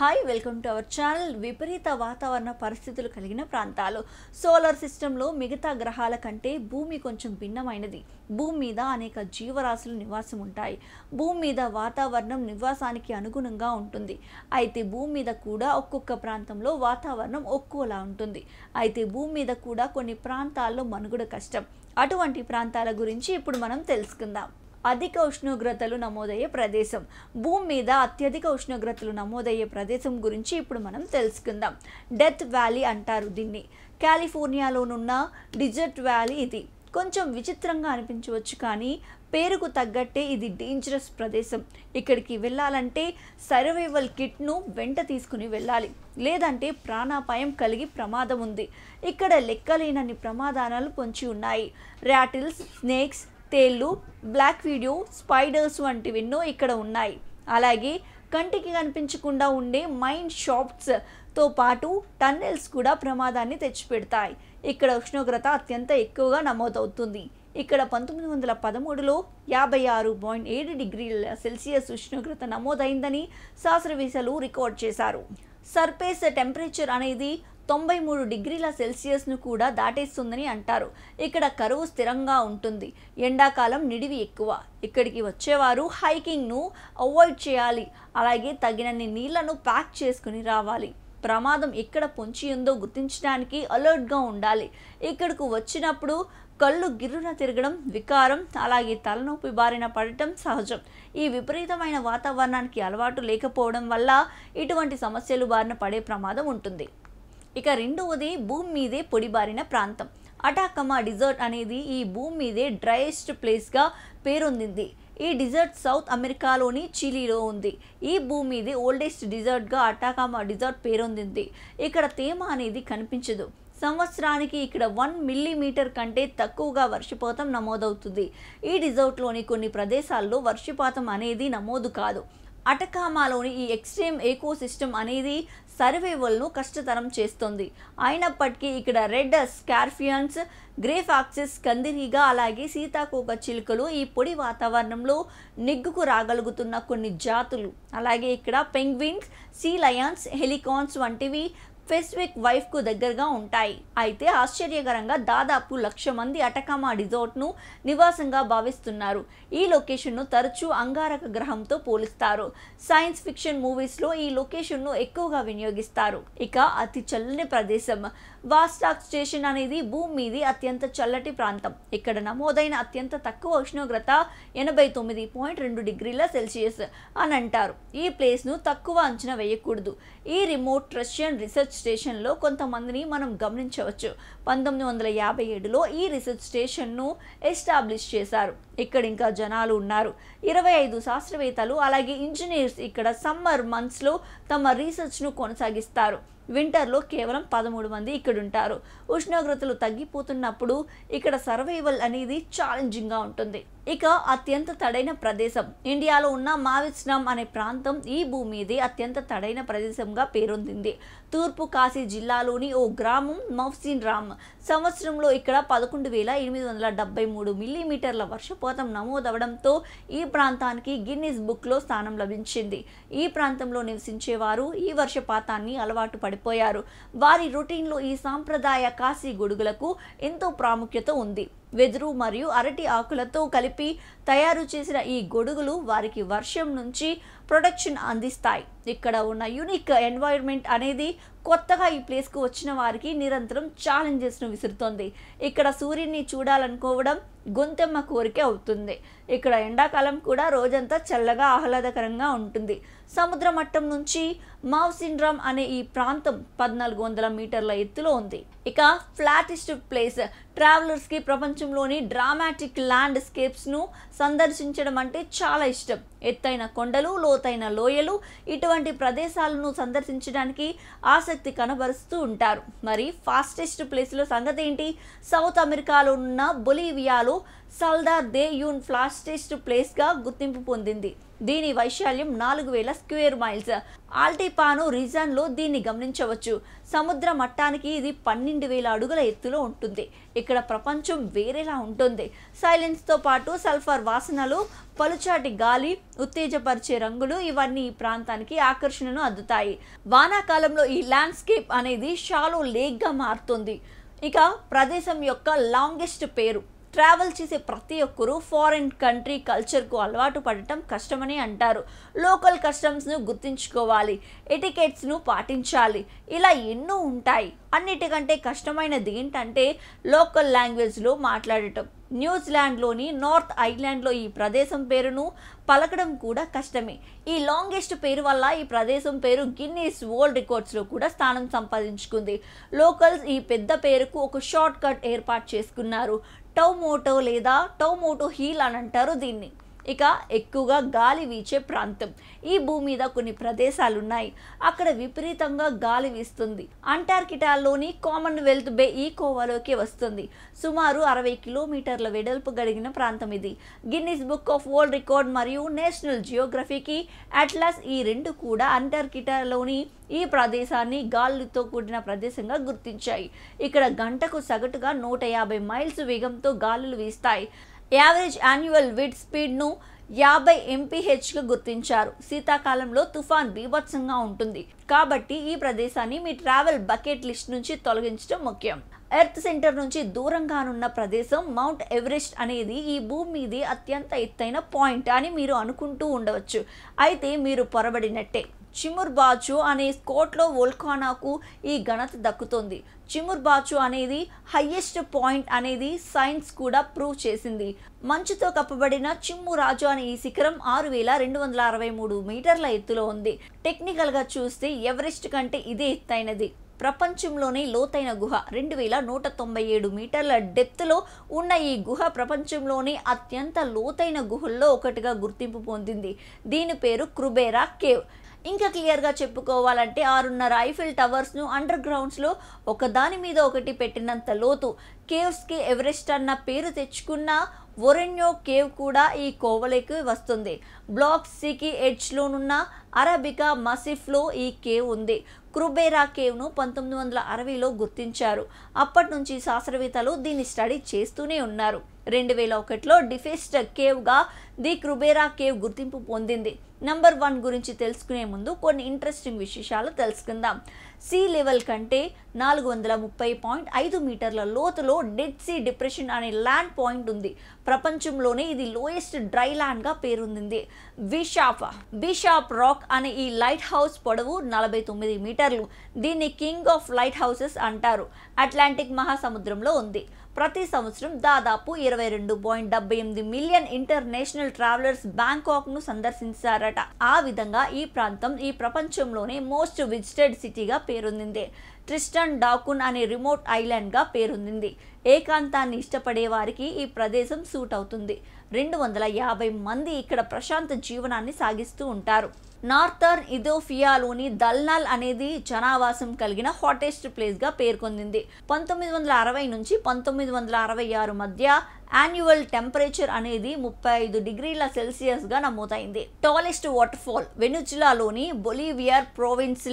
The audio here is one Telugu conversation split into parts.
hi welcome to our channel విపరీత వాతావరణ పరిస్థితులు కలిగిన ప్రాంతాలు సోలార్ సిస్టంలో మిగతా గ్రహాల కంటే భూమి కొంచెం భిన్నమైనది భూమి మీద అనేక జీవరాశులు నివాసం ఉంటాయి భూమి మీద వాతావరణం నివాసానికి అనుగుణంగా ఉంటుంది అయితే భూమి మీద కూడా ఒక్కొక్క ప్రాంతంలో వాతావరణం ఒక్కోలా ఉంటుంది అయితే భూమి మీద కూడా కొన్ని ప్రాంతాల్లో మనుగడ కష్టం అటువంటి ప్రాంతాల గురించి ఇప్పుడు మనం తెలుసుకుందాం అధిక ఉష్ణోగ్రతలు నమోదయ్యే ప్రదేశం భూమి మీద అత్యధిక ఉష్ణోగ్రతలు నమోదయ్యే ప్రదేశం గురించి ఇప్పుడు మనం తెలుసుకుందాం డెత్ వ్యాలీ అంటారు దీన్ని కాలిఫోర్నియాలోనున్న డిజర్ట్ వ్యాలీ ఇది కొంచెం విచిత్రంగా అనిపించవచ్చు కానీ పేరుకు తగ్గట్టే ఇది డేంజరస్ ప్రదేశం ఇక్కడికి వెళ్ళాలంటే సర్వైవల్ కిట్ను వెంట తీసుకుని వెళ్ళాలి లేదంటే ప్రాణాపాయం కలిగి ప్రమాదం ఉంది ఇక్కడ లెక్కలేనన్ని ప్రమాదాలు పొంచి ఉన్నాయి ర్యాటిల్స్ స్నేక్స్ తేళ్ళు బ్లాక్ వీడియో స్పైడర్స్ వంటివి ఎన్నో ఇక్కడ ఉన్నాయి అలాగే కంటికి కనిపించకుండా ఉండే మైన్ షాప్స్తో పాటు టన్నెల్స్ కూడా ప్రమాదాన్ని తెచ్చిపెడతాయి ఇక్కడ ఉష్ణోగ్రత అత్యంత ఎక్కువగా నమోదవుతుంది ఇక్కడ పంతొమ్మిది వందల పదమూడులో యాభై ఆరు పాయింట్ ఏడు డిగ్రీల సెల్సియస్ ఉష్ణోగ్రత నమోదైందని శాస్త్రవేత్తలు రికార్డ్ చేశారు సర్ఫేస్ టెంపరేచర్ అనేది తొంభై మూడు డిగ్రీల సెల్సియస్ను కూడా దాటేస్తుందని అంటారు ఇక్కడ కరువు స్థిరంగా ఉంటుంది ఎండాకాలం నిడివి ఎక్కువ ఇక్కడికి వచ్చేవారు హైకింగ్ను అవాయిడ్ చేయాలి అలాగే తగినన్ని నీళ్లను ప్యాక్ చేసుకుని రావాలి ప్రమాదం ఎక్కడ పొంచి ఉందో గుర్తించడానికి అలర్ట్గా ఉండాలి ఇక్కడకు వచ్చినప్పుడు కళ్ళు గిర్రున తిరగడం వికారం అలాగే తలనొప్పి బారిన పడటం సహజం ఈ విపరీతమైన వాతావరణానికి అలవాటు లేకపోవడం వల్ల ఇటువంటి సమస్యలు బారిన పడే ప్రమాదం ఉంటుంది ఇక రెండవది భూమి మీదే పొడిబారిన ప్రాంతం అటాకమా డిజర్ట్ అనేది ఈ భూమి మీదే డ్రైయెస్ట్ ప్లేస్గా పేరొందింది ఈ డిజర్ట్ సౌత్ అమెరికాలోని చిలీలో ఉంది ఈ భూమి మీదే ఓల్డెస్ట్ డిజర్ట్గా అటాకామా డిజర్ట్ పేరొందింది ఇక్కడ తేమ అనేది కనిపించదు సంవత్సరానికి ఇక్కడ వన్ మిల్లీమీటర్ కంటే తక్కువగా వర్షపాతం నమోదవుతుంది ఈ డిజర్ట్లోని కొన్ని ప్రదేశాల్లో వర్షపాతం అనేది నమోదు కాదు అటకామాలోని ఈ ఎక్స్ట్రీమ్ ఎకోసిస్టమ్ అనేది సర్వేవల్ను కష్టతరం చేస్తుంది అయినప్పటికీ ఇక్కడ రెడ్ స్కార్ఫియన్స్ గ్రే కందిరీగా అలాగే సీతాకోక చిలుకలు ఈ పొడి వాతావరణంలో నిగ్గుకు రాగలుగుతున్న కొన్ని జాతులు అలాగే ఇక్కడ పెంగ్విన్స్ సీ లయన్స్ హెలికాన్స్ వంటివి వైఫ్ వైఫ్కు దగ్గరగా ఉంటాయి అయితే ఆశ్చర్యకరంగా దాదాపు లక్ష మంది అటకామా ను నివాసంగా భావిస్తున్నారు ఈ లొకేషన్ను తరచూ అంగారక గ్రహంతో పోలిస్తారు సైన్స్ ఫిక్షన్ మూవీస్లో ఈ లొకేషన్ను ఎక్కువగా వినియోగిస్తారు ఇక అతి చల్లని ప్రదేశం వాస్టాక్ స్టేషన్ అనేది భూమి మీది అత్యంత చల్లటి ప్రాంతం ఇక్కడ నమోదైన అత్యంత తక్కువ ఉష్ణోగ్రత ఎనభై తొమ్మిది పాయింట్ రెండు డిగ్రీల సెల్సియస్ అని అంటారు ఈ ప్లేస్ను తక్కువ అంచనా వేయకూడదు ఈ రిమోట్ రష్యన్ రీసెర్చ్ స్టేషన్లో కొంతమందిని మనం గమనించవచ్చు పంతొమ్మిది వందల యాభై ఏడులో ఈ రీసెర్చ్ స్టేషన్ను ఎస్టాబ్లిష్ చేశారు ఇక్కడ ఇంకా జనాలు ఉన్నారు ఇరవై ఐదు శాస్త్రవేత్తలు అలాగే ఇంజనీర్స్ ఇక్కడ సమ్మర్ మంత్స్లో తమ రీసెర్చ్ను కొనసాగిస్తారు వింటర్లో కేవలం పదమూడు మంది ఇక్కడ ఉంటారు ఉష్ణోగ్రతలు తగ్గిపోతున్నప్పుడు ఇక్కడ సర్వైవల్ అనేది ఛాలెంజింగ్గా ఉంటుంది ఇక అత్యంత తడైన ప్రదేశం ఇండియాలో ఉన్న మావిస్నామ్ అనే ప్రాంతం ఈ భూమిది అత్యంత తడైన ప్రదేశంగా పేరొందింది తూర్పు కాశీ జిల్లాలోని ఓ గ్రామం మౌసిన్ రామ్ సంవత్సరంలో ఇక్కడ పదకొండు వేల ఎనిమిది వందల డెబ్బై మూడు మిల్లీమీటర్ల వర్షపాతం నమోదవడంతో ఈ ప్రాంతానికి గిన్నీస్ బుక్లో స్థానం లభించింది ఈ ప్రాంతంలో నివసించేవారు ఈ వర్షపాతాన్ని అలవాటు పడిపోయారు వారి రొటీన్లో ఈ సాంప్రదాయ కాశీ గొడుగులకు ఎంతో ప్రాముఖ్యత ఉంది వెదురు మరియు అరటి ఆకులతో కలిపి తయారు చేసిన ఈ గొడుగులు వారికి వర్షం నుంచి ప్రొటెక్షన్ అందిస్తాయి ఇక్కడ ఉన్న యూనిక్ ఎన్వైర్న్మెంట్ అనేది కొత్తగా ఈ ప్లేస్కు వచ్చిన వారికి నిరంతరం ఛాలెంజెస్ను విసురుతోంది ఇక్కడ సూర్యుని చూడాలనుకోవడం గొంతెమ్మ కోరికే అవుతుంది ఇక్కడ ఎండాకాలం కూడా రోజంతా చల్లగా ఆహ్లాదకరంగా ఉంటుంది సముద్ర మట్టం నుంచి మౌసిండ్రమ్ అనే ఈ ప్రాంతం పద్నాలుగు వందల మీటర్ల ఎత్తులో ఉంది ఇక ఫ్లాటెస్ట్ ప్లేస్ ట్రావెలర్స్కి ప్రపంచంలోని డ్రామాటిక్ ల్యాండ్స్కేప్స్ను సందర్శించడం అంటే చాలా ఇష్టం ఎత్తైన కొండలు లోతైన లోయలు ఇటువంటి ప్రదేశాలను సందర్శించడానికి ఆసక్తి కనబరుస్తూ ఉంటారు మరి ఫాస్టెస్ట్ ప్లేస్లో సంగతి ఏంటి సౌత్ అమెరికాలో ఉన్న బొలీవియాలో నగరంలో సల్దార్ దే యూన్ ఫ్లాస్టెస్ట్ ప్లేస్గా గుర్తింపు పొందింది దీని వైశాల్యం నాలుగు వేల స్క్వేర్ మైల్స్ ఆల్టిపాను రీజన్లో దీన్ని గమనించవచ్చు సముద్ర మట్టానికి ఇది పన్నెండు వేల అడుగుల ఎత్తులో ఉంటుంది ఇక్కడ ప్రపంచం వేరేలా ఉంటుంది సైలెన్స్తో పాటు సల్ఫర్ వాసనలు పలుచాటి గాలి ఉత్తేజపరిచే రంగులు ఇవన్నీ ఈ ప్రాంతానికి ఆకర్షణను అద్దుతాయి వానాకాలంలో ఈ ల్యాండ్స్కేప్ అనేది షాలో లేక్గా మారుతుంది ఇక ప్రదేశం యొక్క లాంగెస్ట్ పేరు ట్రావెల్ చేసే ప్రతి ఒక్కరూ ఫారిన్ కంట్రీ కల్చర్కు అలవాటు పడటం కష్టమని అంటారు లోకల్ కస్టమ్స్ను గుర్తుంచుకోవాలి ఎటికెట్స్ను పాటించాలి ఇలా ఎన్నో ఉంటాయి అన్నిటికంటే కష్టమైనది ఏంటంటే లోకల్ లాంగ్వేజ్లో మాట్లాడటం న్యూజిలాండ్లోని నార్త్ ఐలాండ్లో ఈ ప్రదేశం పేరును పలకడం కూడా కష్టమే ఈ లాంగెస్ట్ పేరు వల్ల ఈ ప్రదేశం పేరు గిన్నీస్ వరల్డ్ రికార్డ్స్లో కూడా స్థానం సంపాదించుకుంది లోకల్స్ ఈ పెద్ద పేరుకు ఒక షార్ట్ కట్ ఏర్పాటు చేసుకున్నారు టౌమోటో లేదా టౌమోటో హీల్ అని అంటారు దీన్ని ఇక ఎక్కువగా గాలి వీచే ప్రాంతం ఈ భూమి మీద కొన్ని ప్రదేశాలు ఉన్నాయి అక్కడ విపరీతంగా గాలి వీస్తుంది అంటార్కిటాలోని కామన్వెల్త్ బే ఈ కోవాలోకి వస్తుంది సుమారు అరవై కిలోమీటర్ల వెడల్పు గడిగిన ప్రాంతం ఇది Guinness book of world record మరియు నేషనల్ జియోగ్రఫీకి అట్లాస్ ఈ రెండు కూడా అంటార్కిటాలోని ఈ ప్రదేశాన్ని గాలితో కూడిన ప్రదేశంగా గుర్తించాయి ఇక్కడ గంటకు సగటుగా నూట యాభై మైల్స్ వేగంతో గాలులు వీస్తాయి యావరేజ్ యాన్యువల్ విడ్ స్పీడ్ను యాభై ఎంపీహెచ్గా గుర్తించారు శీతాకాలంలో తుఫాన్ బీభత్సంగా ఉంటుంది కాబట్టి ఈ ప్రదేశాన్ని మీ ట్రావెల్ బకెట్ లిస్ట్ నుంచి తొలగించడం ముఖ్యం ఎర్త్ సెంటర్ నుంచి దూరంగానున్న ప్రదేశం మౌంట్ ఎవరెస్ట్ అనేది ఈ భూమి మీది అత్యంత ఎత్తైన పాయింట్ అని మీరు అనుకుంటూ ఉండవచ్చు అయితే మీరు పొరబడినట్టే బాచు అనే స్కోట్లో వోల్కానాకు ఈ ఘనత దక్కుతుంది బాచు అనేది హయ్యెస్ట్ పాయింట్ అనేది సైన్స్ కూడా ప్రూవ్ చేసింది మంచుతో కప్పబడిన చిమ్ము రాజు అనే ఈ శిఖరం ఆరు వేల రెండు వందల అరవై మూడు మీటర్ల ఎత్తులో ఉంది టెక్నికల్గా చూస్తే ఎవరెస్ట్ కంటే ఇదే ఎత్తైనది ప్రపంచంలోనే లోతైన గుహ రెండు వేల నూట తొంభై ఏడు మీటర్ల డెప్త్లో ఉన్న ఈ గుహ ప్రపంచంలోనే అత్యంత లోతైన గుహల్లో ఒకటిగా గుర్తింపు పొందింది దీని పేరు క్రుబేరా కేవ్ ఇంకా క్లియర్గా చెప్పుకోవాలంటే ఆరున్నర ఐఫిల్ టవర్స్ను అండర్ గ్రౌండ్స్లో ఒకదాని మీద ఒకటి పెట్టినంత లోతు కేవ్స్కి ఎవరెస్ట్ అన్న పేరు తెచ్చుకున్న ఒరెన్యో కేవ్ కూడా ఈ కోవలోకి వస్తుంది బ్లాక్ సికి ఎడ్జ్లోనున్న అరబికా మసిఫ్లో ఈ కేవ్ ఉంది క్రుబేరా కేవ్ను పంతొమ్మిది వందల అరవైలో గుర్తించారు అప్పటి నుంచి శాస్త్రవేత్తలు దీన్ని స్టడీ చేస్తూనే ఉన్నారు రెండు వేల ఒకటిలో డిఫెస్ట్ కేవ్గా ది క్రుబేరా కేవ్ గుర్తింపు పొందింది నంబర్ వన్ గురించి తెలుసుకునే ముందు కొన్ని ఇంట్రెస్టింగ్ విశేషాలు తెలుసుకుందాం సీ లెవెల్ కంటే నాలుగు వందల ముప్పై పాయింట్ ఐదు మీటర్ల లోతులో డెడ్ సీ డిప్రెషన్ అనే ల్యాండ్ పాయింట్ ఉంది ప్రపంచంలోనే ఇది లోయెస్ట్ డ్రై ల్యాండ్గా పేరొందింది విషాఫ్ బిషాప్ రాక్ అనే ఈ లైట్ హౌస్ పొడవు నలభై తొమ్మిది మీటర్లు దీన్ని కింగ్ ఆఫ్ లైట్ హౌసెస్ అంటారు అట్లాంటిక్ మహాసముద్రంలో ఉంది ప్రతి సంవత్సరం దాదాపు ఇరవై రెండు పాయింట్ డెబ్బై ఎనిమిది మిలియన్ ఇంటర్నేషనల్ ట్రావెలర్స్ బ్యాంకాక్ ను సందర్శించారట ఆ విధంగా ఈ ప్రాంతం ఈ ప్రపంచంలోనే మోస్ట్ విజిటెడ్ సిటీగా పేరొందింది ట్రిస్టన్ డాకున్ అనే రిమోట్ ఐలాండ్గా పేరొందింది ఏకాంతాన్ని ఇష్టపడే వారికి ఈ ప్రదేశం సూట్ అవుతుంది రెండు వందల యాభై మంది ఇక్కడ ప్రశాంత జీవనాన్ని సాగిస్తూ ఉంటారు నార్థర్న్ ఇథోఫియాలోని దల్నాల్ అనేది జనావాసం కలిగిన హాటెస్ట్ ప్లేస్గా పేర్కొందింది పంతొమ్మిది వందల అరవై నుంచి పంతొమ్మిది వందల అరవై ఆరు మధ్య యాన్యువల్ టెంపరేచర్ అనేది ముప్పై ఐదు డిగ్రీల సెల్సియస్గా నమోదైంది టాలెస్ట్ వాటర్ఫాల్ వెనుచులాలోని బొలీవియర్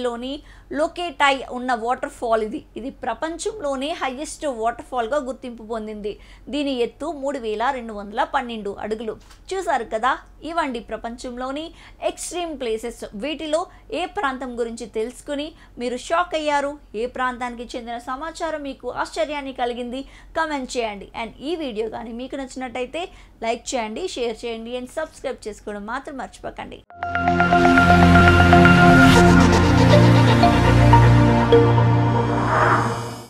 లోని లొకేటై ఉన్న వాటర్ ఫాల్ ఇది ఇది ప్రపంచంలోనే హైయెస్ట్ వాటర్ ఫాల్గా గుర్తింపు పొందింది దీని ఎత్తు మూడు వేల రెండు వందల పన్నెండు అడుగులు చూసారు కదా ఇవండి ప్రపంచంలోని ఎక్స్ట్రీమ్ ప్లేసెస్ వీటిలో ఏ ప్రాంతం గురించి తెలుసుకుని మీరు షాక్ అయ్యారు ఏ ప్రాంతానికి చెందిన సమాచారం మీకు ఆశ్చర్యాన్ని కలిగింది కమెంట్ చేయండి అండ్ ఈ వీడియో కానీ కానీ మీకు నచ్చినట్టయితే లైక్ చేయండి షేర్ చేయండి అండ్ సబ్స్క్రైబ్ చేసుకోవడం మాత్రం మర్చిపోకండి